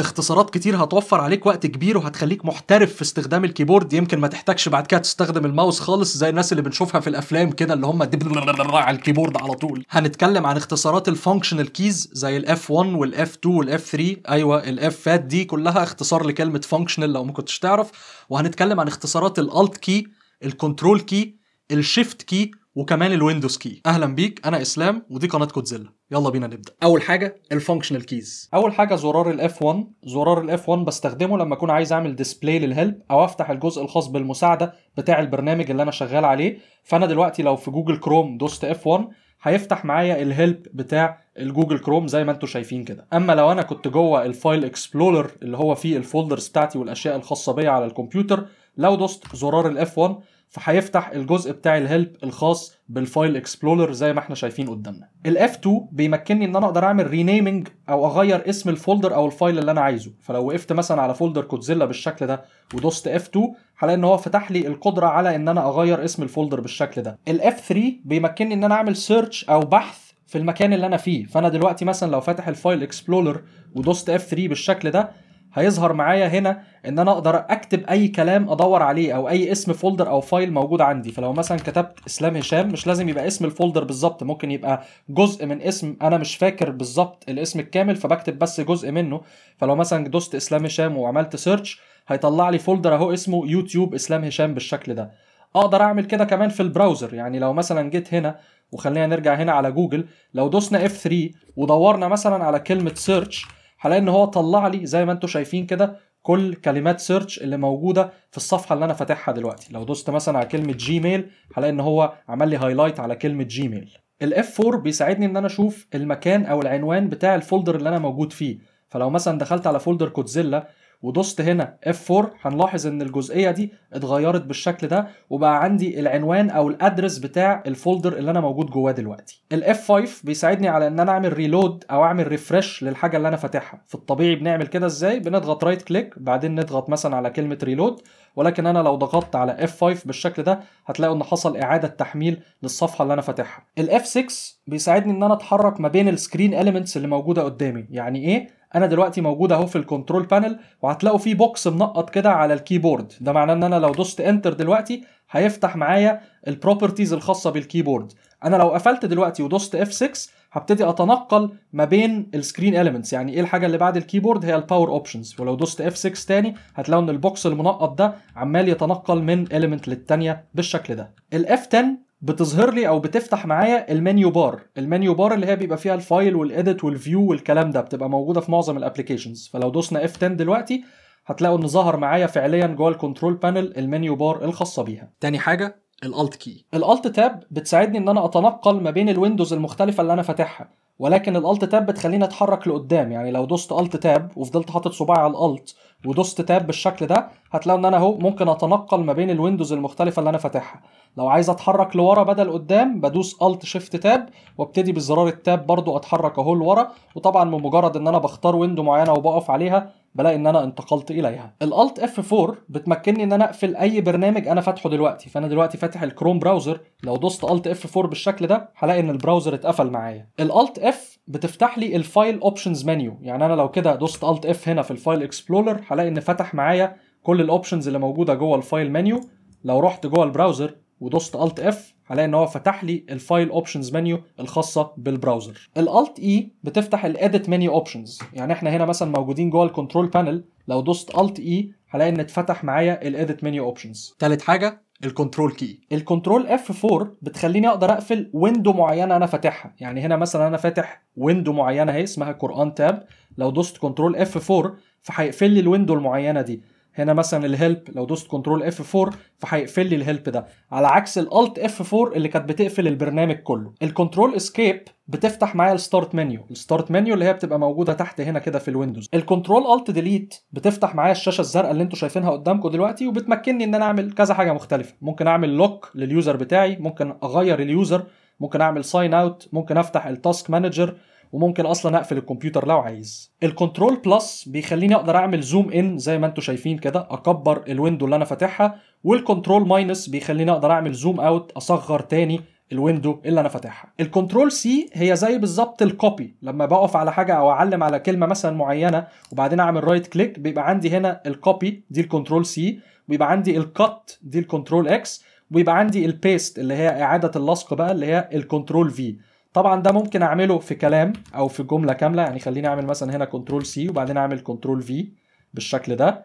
اختصارات كتير هتوفر عليك وقت كبير وهتخليك محترف في استخدام الكيبورد يمكن ما تحتاجش بعد كده تستخدم الماوس خالص زي الناس اللي بنشوفها في الافلام كده اللي هم على الكيبورد على طول هنتكلم عن اختصارات الفانكشنال كيز زي الاف 1 والاف 2 والاف 3 ايوه الاف فات دي كلها اختصار لكلمه فانكشنال لو ما كنتش تعرف وهنتكلم عن اختصارات الالت كي الكنترول كي الشيفت كي وكمان الويندوز كي اهلا بيك انا اسلام ودي قناه كودزيلا يلا بينا نبدا اول حاجه الفانكشنال كيز اول حاجه زرار الاف 1 زرار الاف 1 بستخدمه لما اكون عايز اعمل ديسبلاي للهلب او افتح الجزء الخاص بالمساعده بتاع البرنامج اللي انا شغال عليه فانا دلوقتي لو في جوجل كروم دوست اف 1 هيفتح معايا الهلب بتاع الجوجل كروم زي ما انتم شايفين كده اما لو انا كنت جوه الفايل اكسبلورر اللي هو فيه الفولدرز بتاعتي والاشياء الخاصه بيا على الكمبيوتر لو دوست زرار الاف 1 فهيفتح الجزء بتاع الهيلب الخاص بالفايل اكسبلورر زي ما احنا شايفين قدامنا الاف2 بيمكنني ان انا اقدر اعمل رينيمينج او اغير اسم الفولدر او الفايل اللي انا عايزه فلو وقفت مثلا على فولدر كودزيلا بالشكل ده ودوست اف2 هلاقي ان هو فتح لي القدره على ان انا اغير اسم الفولدر بالشكل ده الاف3 بيمكنني ان انا اعمل سيرش او بحث في المكان اللي انا فيه فانا دلوقتي مثلا لو فاتح الفايل اكسبلورر ودوست اف3 بالشكل ده هيظهر معايا هنا ان انا اقدر اكتب اي كلام ادور عليه او اي اسم فولدر او فايل موجود عندي فلو مثلا كتبت اسلام هشام مش لازم يبقى اسم الفولدر بالظبط ممكن يبقى جزء من اسم انا مش فاكر بالظبط الاسم الكامل فبكتب بس جزء منه فلو مثلا دوست اسلام هشام وعملت سيرش هيطلع لي فولدر اهو اسمه يوتيوب اسلام هشام بالشكل ده اقدر اعمل كده كمان في البراوزر يعني لو مثلا جيت هنا وخلينا نرجع هنا على جوجل لو دوسنا F3 ودورنا مثلا على كلمه سيرش هلاقي ان هو طلع لي زي ما انتم شايفين كده كل كلمات سيرش اللي موجوده في الصفحه اللي انا فاتحها دلوقتي لو دوست مثلا على كلمه جيميل هلاقي ان هو عمل لي هايلايت على كلمه جيميل الاف 4 بيساعدني ان انا اشوف المكان او العنوان بتاع الفولدر اللي انا موجود فيه فلو مثلا دخلت على فولدر كودزيلا ودوست هنا F4 هنلاحظ ان الجزئية دي اتغيرت بالشكل ده وبقى عندي العنوان او الادرس بتاع الفولدر اللي انا موجود جواه دلوقتي ال F5 بيساعدني على ان انا اعمل ريلود او اعمل ريفرش للحاجة اللي انا فاتحها في الطبيعي بنعمل كده ازاي بنضغط رايت كليك بعدين نضغط مثلا على كلمة ريلود ولكن انا لو ضغطت على F5 بالشكل ده هتلاقوا ان حصل اعاده تحميل للصفحه اللي انا فاتحها الاف6 بيساعدني ان انا اتحرك ما بين السكرين elements اللي موجوده قدامي يعني ايه انا دلوقتي موجود اهو في الكنترول بانل وهتلاقوا في بوكس منقط كده على الكيبورد ده معناه ان انا لو دوست انتر دلوقتي هيفتح معايا البروبرتيز الخاصه بالكيبورد انا لو قفلت دلوقتي ودوست اف 6 هبتدي اتنقل ما بين السكرين اليمنتس يعني ايه الحاجه اللي بعد الكيبورد هي الباور اوبشنز ولو دوست اف 6 تاني هتلاقوا ان البوكس المنقط ده عمال يتنقل من اليمنت للتانيه بالشكل ده الاف 10 بتظهر لي او بتفتح معايا المنيو بار المنيو بار اللي هي بيبقى فيها الفايل والاديت والفيو والكلام ده بتبقى موجوده في معظم الابلكيشنز فلو دوسنا اف 10 دلوقتي هتلاقوا ان ظهر معايا فعليا جوه الكنترول بانل المنيو بار الخاصه بيها تاني حاجه الالت كي الالت تاب بتساعدني ان انا اتنقل ما بين الويندوز المختلفه اللي انا فاتحها ولكن الالت تاب بتخليني اتحرك لقدام يعني لو دوست الت تاب وفضلت حاطط صباعي على الالت ودوست تاب بالشكل ده هتلاقوا ان انا اهو ممكن اتنقل ما بين الويندوز المختلفه اللي انا فاتحها لو عايز اتحرك لورا بدل قدام بدوس الت شيفت تاب وابتدي بزرار التاب برضو اتحرك اهو لورا وطبعا بمجرد ان انا بختار ويندو معينه وبقف عليها بلاقي ان انا انتقلت اليها الالت اف 4 بتمكنني ان انا اقفل اي برنامج انا فاتحه دلوقتي فانا دلوقتي فاتح الكروم براوزر لو دوست الت اف 4 بالشكل ده هلاقي ان البراوزر اتقفل معايا الالت اف بتفتح لي الفايل اوبشنز منيو يعني انا لو كده دوست الت اف هنا في الفايل اكسبلورر هلاقي ان فتح معايا كل الاوبشنز اللي موجوده جوه الفايل منيو لو رحت جوه البراوزر ودوست الت اف هلاقي ان هو فتح لي الفايل اوبشنز منيو الخاصه بالبراوزر الالت اي بتفتح الاديت منيو اوبشنز يعني احنا هنا مثلا موجودين جوه الكنترول بانل لو دوست الت اي e هلاقي ان اتفتح معايا الاديت منيو اوبشنز ثالث حاجه الكنترول كي الكنترول اف 4 بتخليني اقدر اقفل ويندو معينه انا فاتحها يعني هنا مثلا انا فاتح ويندو معينه اهي اسمها قران تاب لو دوست كنترول اف 4 فهيقفل لي الويندو المعينه دي هنا مثلا الهيلب لو دوست كنترول اف 4 فهيقفل لي الهيلب ده على عكس الالت اف 4 اللي كانت بتقفل البرنامج كله الكنترول اسكيب بتفتح معايا الستارت منيو الستارت منيو اللي هي بتبقى موجوده تحت هنا كده في الويندوز الكنترول الت ديليت بتفتح معايا الشاشه الزرقاء اللي انتم شايفينها قدامكم دلوقتي وبتمكنني ان انا اعمل كذا حاجه مختلفه ممكن اعمل لوك لليوزر بتاعي ممكن اغير اليوزر ممكن اعمل ساين اوت ممكن افتح التاسك مانجر وممكن اصلا اقفل الكمبيوتر لو عايز الكنترول بلس بيخليني اقدر اعمل زوم ان زي ما انتم شايفين كده اكبر الويندو اللي انا فاتحها والكنترول ماينس بيخليني اقدر اعمل زوم اوت اصغر تاني الويندو اللي انا فاتحها الكنترول سي هي زي بالظبط الكوبي لما بقف على حاجه او اعلم على كلمه مثلا معينه وبعدين اعمل رايت كليك بيبقى عندي هنا الكوبي دي الكنترول سي ويبقى عندي الكت دي الكنترول اكس ويبقى عندي البيست اللي هي اعاده اللصق بقى اللي هي الكنترول في طبعا ده ممكن اعمله في كلام او في جمله كامله يعني خليني اعمل مثلا هنا كنترول سي وبعدين اعمل كنترول في بالشكل ده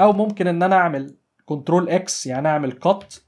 او ممكن ان انا اعمل كنترول اكس يعني اعمل قط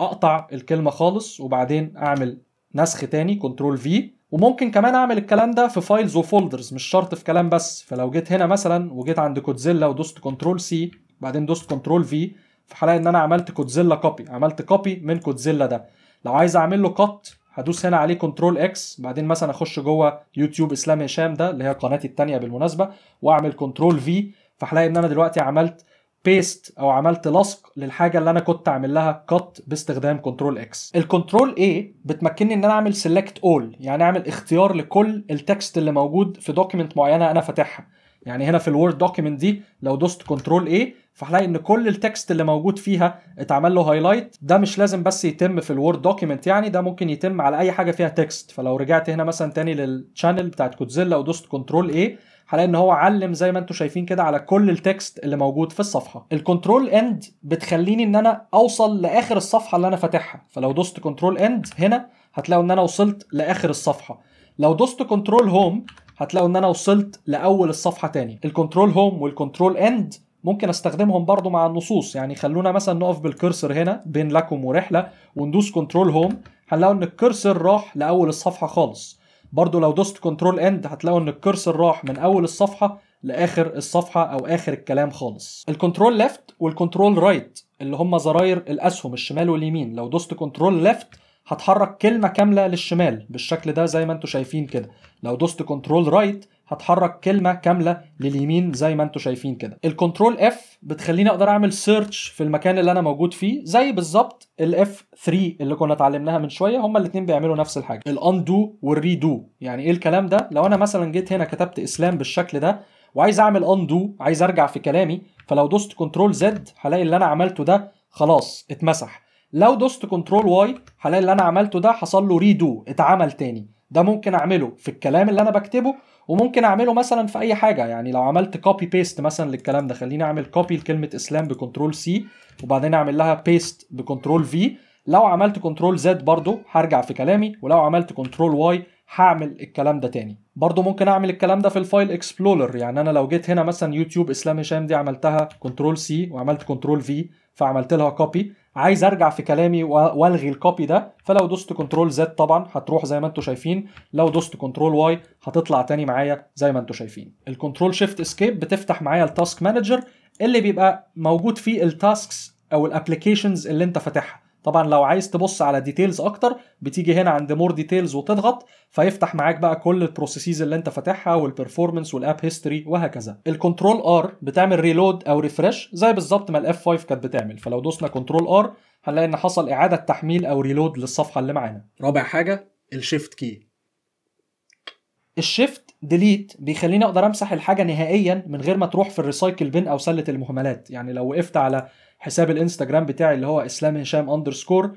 اقطع الكلمه خالص وبعدين اعمل نسخ تاني كنترول في وممكن كمان اعمل الكلام ده في فايلز وفولدرز مش شرط في كلام بس فلو جيت هنا مثلا وجيت عند كودزيلا ودوست كنترول سي وبعدين دوست كنترول في فهلاقي ان انا عملت كودزيلا كوبي عملت كوبي من كودزيلا ده لو عايز اعمل له قط هدوس هنا عليه كنترول اكس بعدين مثلا اخش جوه يوتيوب اسلام هشام ده اللي هي قناتي الثانيه بالمناسبه واعمل كنترول في فهلاقي ان انا دلوقتي عملت بيست او عملت لصق للحاجه اللي انا كنت عامل لها كت باستخدام كنترول اكس الكنترول اي بتمكنني ان انا اعمل سيلكت اول يعني اعمل اختيار لكل التكست اللي موجود في دوكيمنت معينه انا فاتحها يعني هنا في الوورد دوكيمنت دي لو دوست كنترول ايه فهلاقي ان كل التكست اللي موجود فيها اتعمل له هايلايت ده مش لازم بس يتم في الوورد دوكيمنت يعني ده ممكن يتم على اي حاجه فيها تكست فلو رجعت هنا مثلا تاني للشانل بتاعت كودزيلا ودوست كنترول ايه هلاقي ان هو علم زي ما انتم شايفين كده على كل التكست اللي موجود في الصفحه الكنترول اند بتخليني ان انا اوصل لاخر الصفحه اللي انا فاتحها فلو دوست كنترول اند هنا هتلاقوا ان انا وصلت لاخر الصفحه لو دوست كنترول هوم هتلاقوا ان انا وصلت لاول الصفحه تاني الكنترول هوم والكنترول اند ممكن استخدمهم برضو مع النصوص يعني خلونا مثلا نقف بالكرسر هنا بين لكم ورحله وندوس كنترول هوم هنلاقوا ان الكرسر راح لاول الصفحه خالص برضو لو دوست كنترول اند هتلاقوا ان الكرسر راح من اول الصفحه لاخر الصفحه او اخر الكلام خالص الكنترول ليفت والكنترول رايت اللي هم زراير الاسهم الشمال واليمين لو دوست كنترول ليفت هتحرك كلمه كامله للشمال بالشكل ده زي ما انتم شايفين كده لو دوست كنترول رايت هتحرك كلمه كامله لليمين زي ما انتم شايفين كده الكنترول اف بتخليني اقدر اعمل سيرش في المكان اللي انا موجود فيه زي بالظبط الاف 3 اللي كنا اتعلمناها من شويه هما الاثنين بيعملوا نفس الحاجه الاندو والريدو يعني ايه الكلام ده لو انا مثلا جيت هنا كتبت اسلام بالشكل ده وعايز اعمل اندو عايز ارجع في كلامي فلو دوست كنترول زد هلاقي اللي انا عملته ده خلاص اتمسح لو دوست كنترول واي هلاقي اللي انا عملته ده حصل له ريدو اتعمل تاني ده ممكن اعمله في الكلام اللي انا بكتبه وممكن اعمله مثلا في اي حاجه يعني لو عملت كوبي بيست مثلا للكلام ده خليني اعمل كوبي لكلمه اسلام بكنترول سي وبعدين اعمل لها بيست بكنترول في لو عملت كنترول زد برضو هرجع في كلامي ولو عملت كنترول واي هعمل الكلام ده تاني برضو ممكن اعمل الكلام ده في الفايل اكسبلورر يعني انا لو جيت هنا مثلا يوتيوب اسلام هشام دي عملتها كنترول سي وعملت كنترول في فعملت لها كوبي عايز ارجع في كلامي والغي الكوبي ده فلو دوست كنترول زد طبعا هتروح زي ما انتم شايفين لو دوست كنترول واي هتطلع تاني معايا زي ما انتم شايفين الكنترول شيفت اسكيب بتفتح معايا التاسك مانجر اللي بيبقى موجود فيه التاسكس او الابلكيشنز اللي انت فاتحها طبعا لو عايز تبص على ديتيلز اكتر بتيجي هنا عند مور ديتيلز وتضغط فيفتح معاك بقى كل البروسيسز اللي انت فاتحها والبرفورمانس والاب هيستوري وهكذا الكنترول ار بتعمل ريلود او ريفرش زي بالظبط ما الاف 5 كانت بتعمل فلو دوسنا كنترول ار هنلاقي ان حصل اعاده تحميل او ريلود للصفحه اللي معانا رابع حاجه الشيفت كي الشيفت ديليت بيخليني اقدر امسح الحاجه نهائيا من غير ما تروح في الريسايكل بين او سله المهملات يعني لو وقفت على حساب الانستجرام بتاعي اللي هو اسلام هشام اندرسكور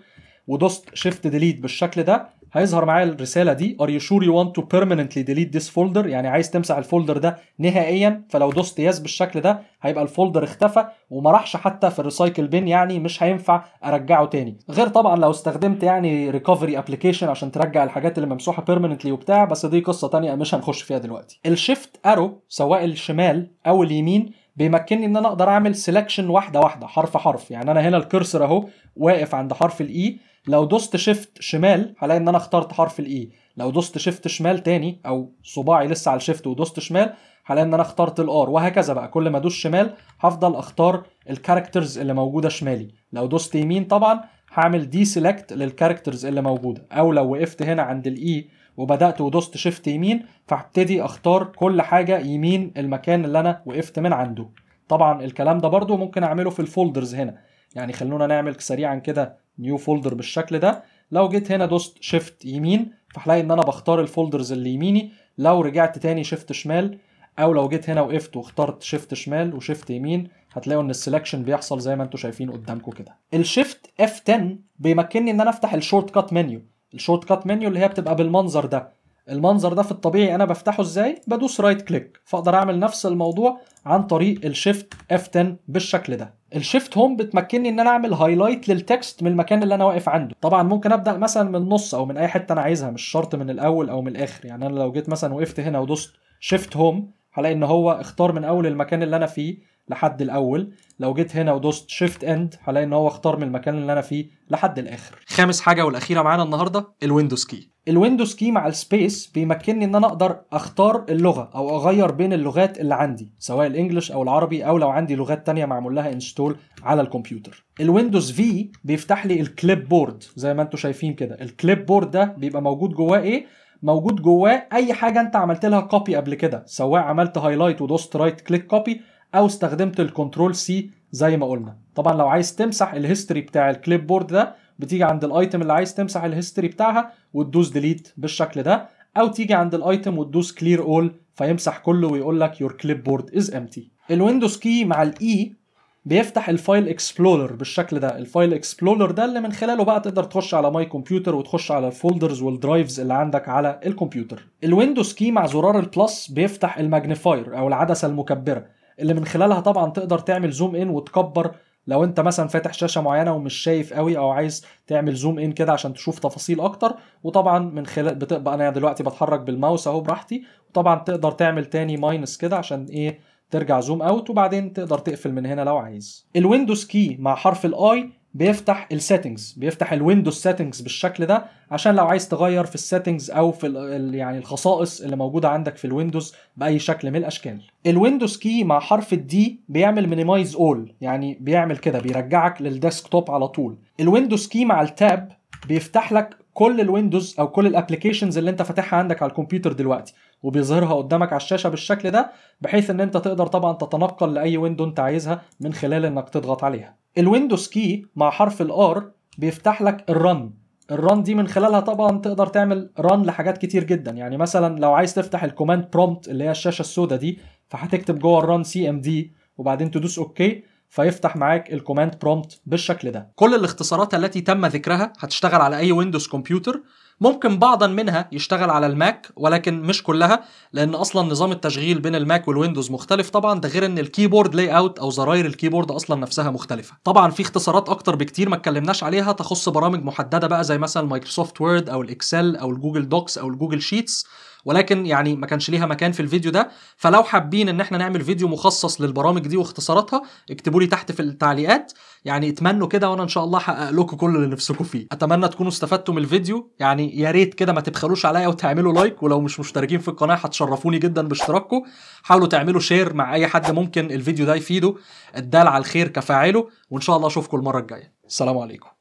ودوست شيفت ديليت بالشكل ده هيظهر معايا الرساله دي ار يو شور يو want تو permanently delete this folder يعني عايز تمسح الفولدر ده نهائيا فلو دوست يس بالشكل ده هيبقى الفولدر اختفى وما راحش حتى في الريسايكل بين يعني مش هينفع ارجعه تاني غير طبعا لو استخدمت يعني ريكفري ابلكيشن عشان ترجع الحاجات اللي ممسوحه بيرمننتلي وبتاع بس دي قصه تانية مش هنخش فيها دلوقتي الشيفت ارو سواء الشمال او اليمين بيمكنني ان انا اقدر اعمل سيلكشن واحده واحده حرف حرف يعني انا هنا الكرسر اهو واقف عند حرف الاي e. لو دوست شيفت شمال هلاقي ان انا اخترت حرف الاي e. لو دوست شيفت شمال تاني او صباعي لسه على الشيفت ودوست شمال هلاقي ان انا اخترت الار وهكذا بقى كل ما ادوس شمال هفضل اختار الكاركترز اللي موجوده شمالي لو دوست يمين طبعا هعمل دي سيلكت للكاركترز اللي موجوده او لو وقفت هنا عند الاي e وبدات ودوست شيفت يمين فهبتدي اختار كل حاجه يمين المكان اللي انا وقفت من عنده طبعا الكلام ده برضو ممكن اعمله في الفولدرز هنا يعني خلونا نعمل سريعا كده نيو فولدر بالشكل ده لو جيت هنا دوست شيفت يمين فهلاقي ان انا بختار الفولدرز اللي يميني لو رجعت تاني شيفت شمال او لو جيت هنا وقفت واخترت شيفت شمال وشيفت يمين هتلاقوا ان السلكشن بيحصل زي ما انتم شايفين قدامكم كده الشيفت اف 10 بيمكنني ان انا افتح الشورت كات منيو الشورت كات منيو اللي هي بتبقى بالمنظر ده المنظر ده في الطبيعي انا بفتحه ازاي بدوس رايت كليك فاقدر اعمل نفس الموضوع عن طريق الشيفت اف 10 بالشكل ده الشيفت هوم بتمكنني ان انا اعمل هايلايت للتكست من المكان اللي انا واقف عنده طبعا ممكن ابدا مثلا من النص او من اي حته انا عايزها مش شرط من الاول او من الاخر يعني انا لو جيت مثلا وقفت هنا ودوست شيفت هوم هلاقي ان هو اختار من اول المكان اللي انا فيه لحد الاول لو جيت هنا ودوست شيفت اند هلاقي ان هو اختار من المكان اللي انا فيه لحد الاخر خامس حاجه والاخيره معانا النهارده الويندوز كي الويندوز كي مع السبيس بيمكنني ان انا اقدر اختار اللغه او اغير بين اللغات اللي عندي سواء الانجليش او العربي او لو عندي لغات تانية معمول لها انستول على الكمبيوتر الويندوز في بيفتح لي الكليب بورد زي ما انتم شايفين كده الكليب بورد ده بيبقى موجود جواه ايه موجود جواه اي حاجه انت عملت لها كوبي قبل كده سواء عملت هايلايت ودوست رايت كليك كوبي او استخدمت الكنترول سي زي ما قلنا طبعا لو عايز تمسح الهيستوري بتاع الكليب بورد ده بتيجي عند الايتم اللي عايز تمسح الهيستوري بتاعها وتدوس ديليت بالشكل ده او تيجي عند الايتم وتدوس كلير اول فيمسح كله ويقول لك يور كليب بورد از امتي الويندوز كي مع الاي e بيفتح الفايل اكسبلورر بالشكل ده الفايل اكسبلورر ده اللي من خلاله بقى تقدر تخش على ماي كمبيوتر وتخش على الفولدرز والدرايفز اللي عندك على الكمبيوتر الويندوز كي مع زرار البلس بيفتح الماجنيفاير او العدسه المكبره اللي من خلالها طبعا تقدر تعمل زوم ان وتكبر لو انت مثلا فاتح شاشه معينه ومش شايف قوي او عايز تعمل زوم ان كده عشان تشوف تفاصيل اكتر وطبعا من خلال بتبقى انا دلوقتي بتحرك بالماوس اهو براحتي وطبعا تقدر تعمل تاني ماينس كده عشان ايه ترجع زوم اوت وبعدين تقدر تقفل من هنا لو عايز الويندوز كي مع حرف الاي بيفتح السيتنجز بيفتح الويندوز سيتنجز بالشكل ده عشان لو عايز تغير في السيتنجز او في يعني الخصائص اللي موجوده عندك في الويندوز باي شكل من الاشكال الويندوز كي مع حرف الدي بيعمل مينيمايز اول يعني بيعمل كده بيرجعك للديسكتوب على طول الويندوز كي مع التاب بيفتح لك كل الويندوز او كل الابلكيشنز اللي انت فاتحها عندك على الكمبيوتر دلوقتي وبيظهرها قدامك على الشاشه بالشكل ده بحيث ان انت تقدر طبعا تتنقل لاي ويندو انت عايزها من خلال انك تضغط عليها الويندوز كي مع حرف الار بيفتح لك الرن الران دي من خلالها طبعا تقدر تعمل ران لحاجات كتير جدا يعني مثلا لو عايز تفتح الكوماند برومبت اللي هي الشاشه السوداء دي فهتكتب جوه الران سي ام دي وبعدين تدوس اوكي فيفتح معاك الكوماند برومبت بالشكل ده كل الاختصارات التي تم ذكرها هتشتغل على اي ويندوز كمبيوتر ممكن بعضا منها يشتغل على الماك ولكن مش كلها لان اصلا نظام التشغيل بين الماك والويندوز مختلف طبعا ده غير ان الكيبورد لاي اوت او زراير الكيبورد اصلا نفسها مختلفه طبعا في اختصارات اكتر بكتير ما اتكلمناش عليها تخص برامج محدده بقى زي مثلا مايكروسوفت وورد او الاكسل او الجوجل دوكس او الجوجل شيتس ولكن يعني ما كانش ليها مكان في الفيديو ده فلو حابين ان احنا نعمل فيديو مخصص للبرامج دي واختصاراتها اكتبوا لي تحت في التعليقات يعني اتمنوا كده وانا ان شاء الله هحقق لكم كل اللي نفسكم فيه اتمنى تكونوا استفدتوا من الفيديو يعني يا ريت كده ما تبخلوش عليا وتعملوا لايك ولو مش مشتركين في القناه هتشرفوني جدا باشتراككم حاولوا تعملوا شير مع اي حد ممكن الفيديو ده يفيده الدال على الخير كفاعله وان شاء الله اشوفكم المره الجايه السلام عليكم